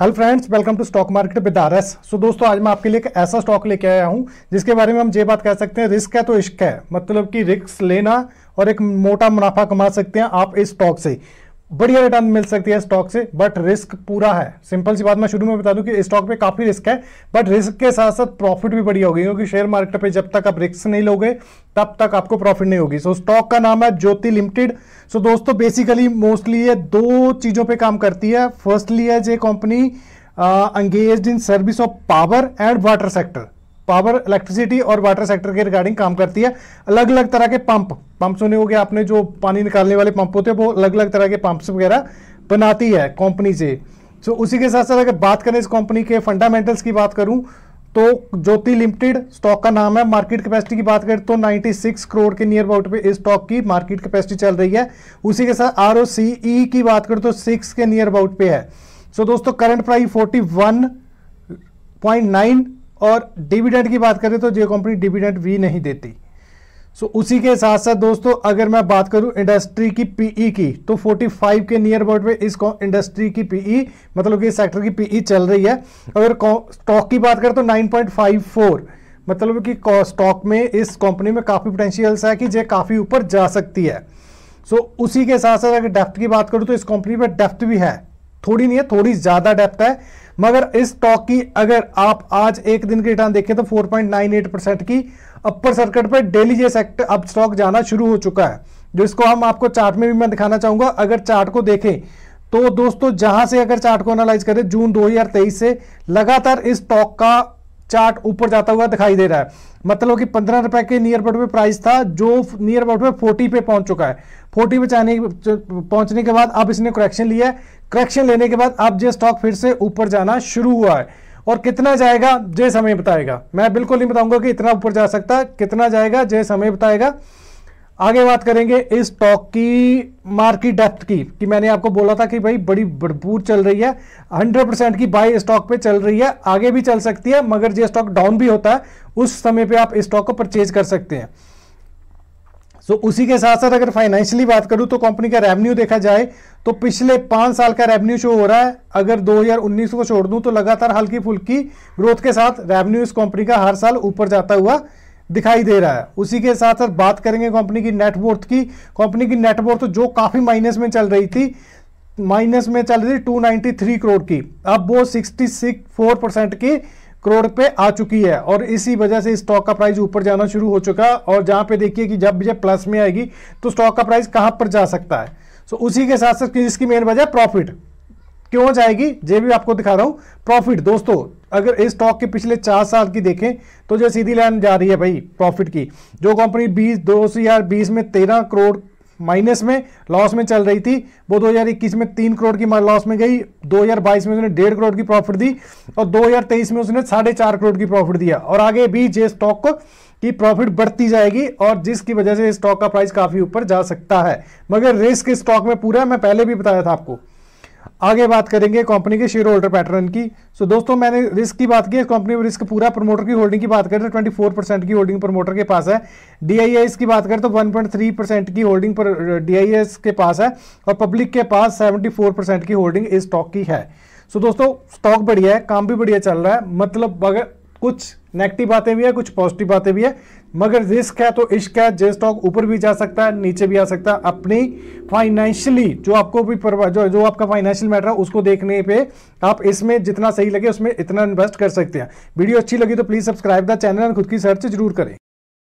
hello friends welcome to stock market with R S so दोस्तों आज मैं आपके लिए एक ऐसा स्टॉक लेके आया हूँ जिसके बारे में हम ये बात कह सकते हैं रिस्क है तो इश्क है मतलब कि रिस्क लेना और एक मोटा मुनाफा कमा सकते हैं आप इस स्टॉक से बढ़िया रिटर्न मिल सकती है स्टॉक से बट रिस्क पूरा है सिंपल सी बात मैं शुरू में बता दूं कि स्टॉक पे काफ़ी रिस्क है बट रिस्क के साथ साथ प्रॉफिट भी बढ़िया होगी क्योंकि शेयर मार्केट पे जब तक आप रिस्क नहीं लोगे तब तक आपको प्रॉफिट नहीं होगी सो so, स्टॉक का नाम है ज्योति लिमिटेड सो so, दोस्तों बेसिकली मोस्टली ये दो चीज़ों पर काम करती है फर्स्टली है जे company engaged in service of power and water sector power electricity और वाटर सेक्टर के रिगार्डिंग काम करती है अलग अलग तरह के पंप पंप सुने हो गए आपने जो पानी निकालने वाले पंप होते हैं वो अलग अलग तरह के पंप्स वगैरह बनाती है कंपनी से सो उसी के साथ साथ अगर बात करें इस कंपनी के फंडामेंटल्स की बात करूं तो ज्योति लिमिटेड स्टॉक का नाम है मार्केट कैपेसिटी की बात करें तो 96 करोड़ के नियर अबाउट पे इस स्टॉक की मार्केट कैपेसिटी चल रही है उसी के साथ आर e की बात करें तो 6 के नियर अबाउट पे है सो so, दोस्तों करंट प्राइस 41.9 और डिविडेंड की बात करें तो ये कंपनी डिविडेंड भी नहीं देती सो so, उसी के साथ साथ दोस्तों अगर मैं बात करूं इंडस्ट्री की पीई e की तो 45 के नियर अबाउट में इस इंडस्ट्री की पीई e, मतलब कि इस सेक्टर की पीई e चल रही है अगर स्टॉक की बात करें तो 9.54 मतलब कि स्टॉक में इस कंपनी में काफ़ी पोटेंशियल्स है कि जे काफ़ी ऊपर जा सकती है सो so, उसी के साथ साथ अगर डेफ्ट की बात करूँ तो इस कंपनी में डेफ्ट भी है थोड़ी नहीं है थोड़ी ज़्यादा डेप्थ है मगर इस स्टॉक की अगर आप आज एक दिन की रिटर्न देखें तो 4.98 परसेंट की अपर सर्किट पर डेली ये सेक्टर अब स्टॉक जाना शुरू हो चुका है जो इसको हम आपको चार्ट में भी मैं दिखाना चाहूंगा अगर चार्ट को देखें तो दोस्तों जहां से अगर चार्ट को एनालाइज करें जून 2023 से लगातार इस स्टॉक का चार्ट ऊपर जाता हुआ दिखाई दे रहा है मतलब कि पंद्रह रुपए के नियर अबाउट में प्राइस था जो नियर अबाउट में फोर्टी पे पहुंच चुका है फोर्टी पे चाहने पहुंचने के बाद अब इसने करेक्शन लिया है करेक्शन लेने के बाद अब जो स्टॉक फिर से ऊपर जाना शुरू हुआ है और कितना जाएगा जय समय बताएगा मैं बिल्कुल नहीं बताऊंगा कि इतना ऊपर जा सकता कितना जाएगा जय समय बताएगा आगे बात करेंगे इस स्टॉक की मार्केट डेप्थ की कि मैंने आपको बोला था कि भाई बड़ी भरपूर चल रही है 100 परसेंट की बाई स्टॉक पे चल रही है आगे भी चल सकती है मगर जो स्टॉक डाउन भी होता है उस समय पे आप स्टॉक को परचेज कर सकते हैं सो so, उसी के साथ साथ अगर फाइनेंशियली बात करूं तो कंपनी का रेवेन्यू देखा जाए तो पिछले पांच साल का रेवेन्यू शो हो रहा है अगर 2019 को छोड़ दूं तो लगातार हल्की फुल्की ग्रोथ के साथ रेवेन्यू इस कंपनी का हर साल ऊपर जाता हुआ दिखाई दे रहा है उसी के साथ साथ बात करेंगे कंपनी की नेटवर्थ की कंपनी की नेटवर्थ जो काफ़ी माइनस में चल रही थी माइनस में चल रही थी 293 करोड़ की अब वो 66 फोर परसेंट की करोड़ पे आ चुकी है और इसी वजह से स्टॉक का प्राइस ऊपर जाना शुरू हो चुका है और जहां पे देखिए कि जब ये प्लस में आएगी तो स्टॉक का प्राइस कहां पर जा सकता है सो उसी के साथ साथ इसकी मेन वजह प्रॉफिट क्यों जाएगी ये भी आपको दिखा रहा हूं प्रॉफिट दोस्तों अगर इस स्टॉक के पिछले चार साल की देखें तो जो सीधी लाइन जा रही है भाई प्रॉफिट की जो कंपनी बीस दो हजार बीस में तेरह करोड़ माइनस में लॉस में चल रही थी वो 2021 में तीन करोड़ की लॉस में गई 2022 में उसने डेढ़ करोड़ की प्रॉफिट दी और 2023 में उसने साढ़े चार करोड़ की प्रॉफिट दिया और आगे भी जे स्टॉक की प्रॉफिट बढ़ती जाएगी और जिसकी वजह से स्टॉक का प्राइस काफ़ी ऊपर जा सकता है मगर रिस्क स्टॉक में पूरा मैं पहले भी बताया था आपको आगे बात करेंगे कंपनी के शेयर होल्डर पैटर्न की सो so, दोस्तों मैंने रिस्क की बात की कंपनी में रिस्क पूरा प्रमोटर की होल्डिंग की बात करें तो 24 परसेंट की होल्डिंग प्रमोटर के पास है डी की बात करें तो 1.3 परसेंट की होल्डिंग पर डी के पास है और पब्लिक के पास 74 परसेंट की होल्डिंग इस स्टॉक की है सो so, दोस्तों स्टॉक बढ़िया है काम भी बढ़िया चल रहा है मतलब अगर कुछ नेगेटिव बातें भी है कुछ पॉजिटिव बातें भी है मगर रिस्क है तो इश्क है जे स्टॉक ऊपर भी जा सकता है नीचे भी आ सकता है अपनी फाइनेंशियली जो आपको भी जो जो आपका फाइनेंशियल मैटर है उसको देखने पे आप इसमें जितना सही लगे उसमें इतना इन्वेस्ट कर सकते हैं वीडियो अच्छी लगी तो प्लीज़ सब्सक्राइब द चैनल और खुद की सर्च जरूर करें